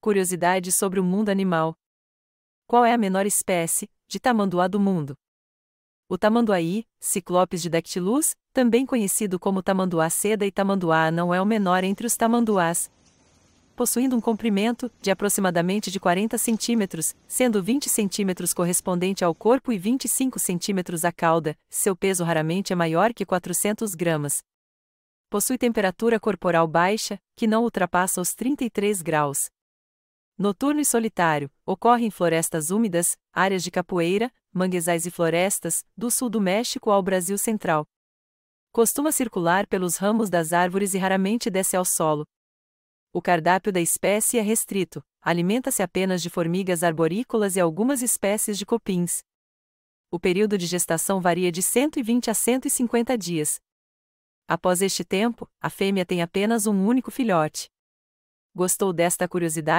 Curiosidades sobre o mundo animal. Qual é a menor espécie de tamanduá do mundo? O tamanduaí, Ciclopes de dactylus, também conhecido como tamanduá seda e tamanduá não é o menor entre os tamanduás. Possuindo um comprimento de aproximadamente de 40 centímetros, sendo 20 centímetros correspondente ao corpo e 25 centímetros à cauda, seu peso raramente é maior que 400 gramas. Possui temperatura corporal baixa, que não ultrapassa os 33 graus noturno e solitário, ocorre em florestas úmidas, áreas de capoeira, manguezais e florestas, do sul do México ao Brasil central. Costuma circular pelos ramos das árvores e raramente desce ao solo. O cardápio da espécie é restrito, alimenta-se apenas de formigas arborícolas e algumas espécies de copins. O período de gestação varia de 120 a 150 dias. Após este tempo, a fêmea tem apenas um único filhote. Gostou desta curiosidade?